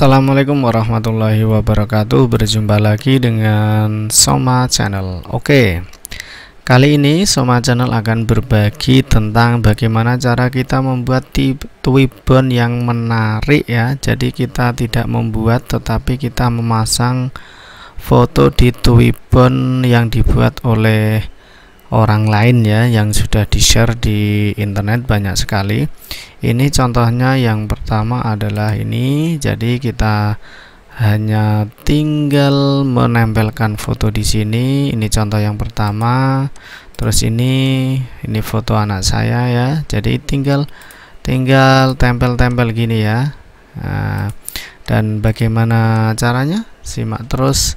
Assalamualaikum warahmatullahi wabarakatuh Berjumpa lagi dengan Soma Channel Oke Kali ini Soma Channel akan berbagi tentang bagaimana cara kita membuat ribbon yang menarik ya Jadi kita tidak membuat tetapi kita memasang foto di ribbon yang dibuat oleh orang lain ya yang sudah di-share di internet banyak sekali. Ini contohnya yang pertama adalah ini. Jadi kita hanya tinggal menempelkan foto di sini. Ini contoh yang pertama. Terus ini ini foto anak saya ya. Jadi tinggal tinggal tempel-tempel gini ya. Nah, dan bagaimana caranya? Simak terus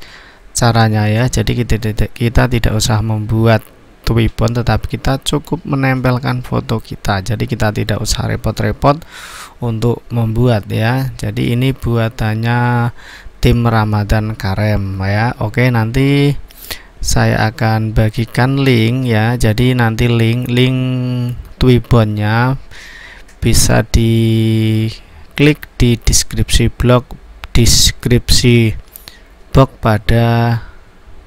caranya ya. Jadi kita kita tidak usah membuat Twibbon tetapi kita cukup menempelkan foto kita jadi kita tidak usah repot-repot untuk membuat ya jadi ini buatannya tim Ramadan Karem ya Oke nanti saya akan bagikan link ya jadi nanti link link Twibbonnya bisa di klik di deskripsi blog deskripsi blog pada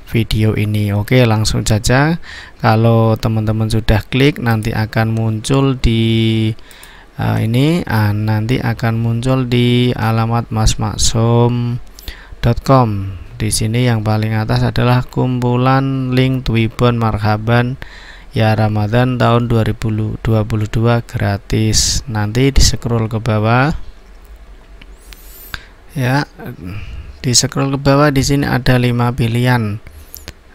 video ini oke langsung saja kalau teman-teman sudah klik nanti akan muncul di uh, ini uh, nanti akan muncul di alamat masmaksum.com di sini yang paling atas adalah kumpulan link Twibbon Marhaban ya Ramadan tahun 2022 gratis nanti di scroll ke bawah ya di scroll ke bawah di sini ada lima pilihan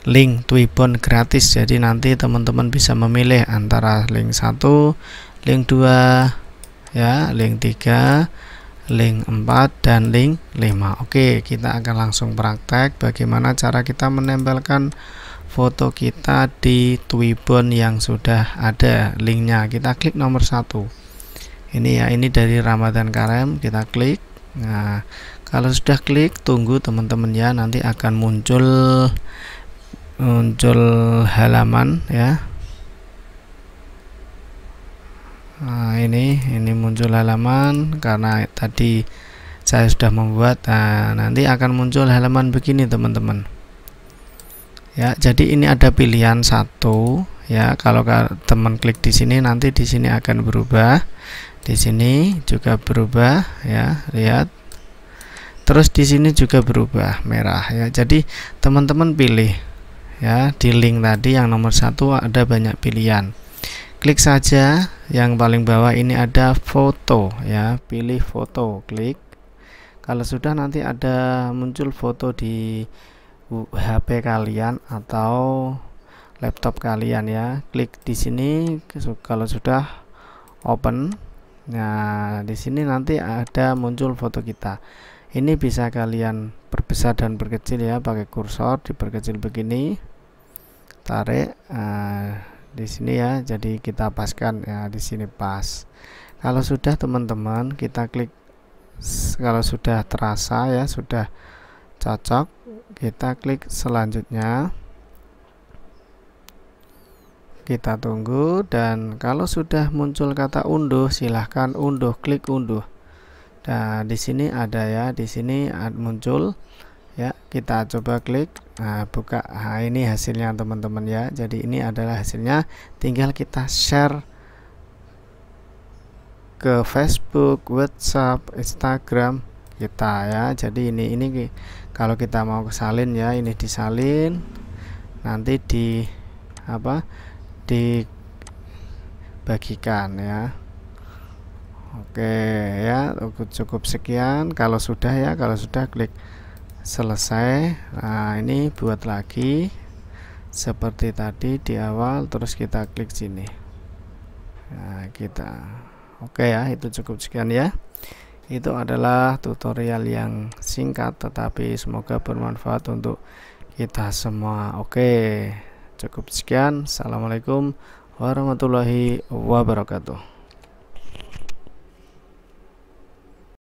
link Twibbon gratis jadi nanti teman-teman bisa memilih antara link 1 link 2 ya link 3 link 4 dan link 5 Oke kita akan langsung praktek bagaimana cara kita menempelkan foto kita di Twibbon yang sudah ada linknya kita klik nomor satu ini ya ini dari Ramadan Karem kita klik Nah kalau sudah klik tunggu teman-teman ya nanti akan muncul muncul halaman ya nah, ini ini muncul halaman karena tadi saya sudah membuat nah, nanti akan muncul halaman begini teman-teman ya jadi ini ada pilihan satu ya kalau teman klik di sini nanti di sini akan berubah di sini juga berubah ya lihat terus di sini juga berubah merah ya jadi teman-teman pilih ya di link tadi yang nomor satu ada banyak pilihan klik saja yang paling bawah ini ada foto ya pilih foto klik kalau sudah nanti ada muncul foto di HP kalian atau laptop kalian ya klik di sini kalau sudah open nah di sini nanti ada muncul foto kita ini bisa kalian perbesar dan perkecil ya pakai kursor diperkecil begini tarik uh, di sini ya jadi kita paskan ya di sini pas kalau sudah teman-teman kita klik kalau sudah terasa ya sudah cocok kita klik selanjutnya kita tunggu dan kalau sudah muncul kata unduh silahkan unduh klik unduh dan nah, di sini ada ya di sini muncul kita coba klik nah, buka nah, ini hasilnya teman-teman ya jadi ini adalah hasilnya tinggal kita share ke Facebook WhatsApp Instagram kita ya jadi ini ini kalau kita mau salin ya ini disalin nanti di apa dibagikan ya Oke ya cukup sekian kalau sudah ya kalau sudah klik selesai nah ini buat lagi seperti tadi di awal terus kita klik sini nah, kita oke okay ya itu cukup sekian ya itu adalah tutorial yang singkat tetapi semoga bermanfaat untuk kita semua oke okay, cukup sekian assalamualaikum warahmatullahi wabarakatuh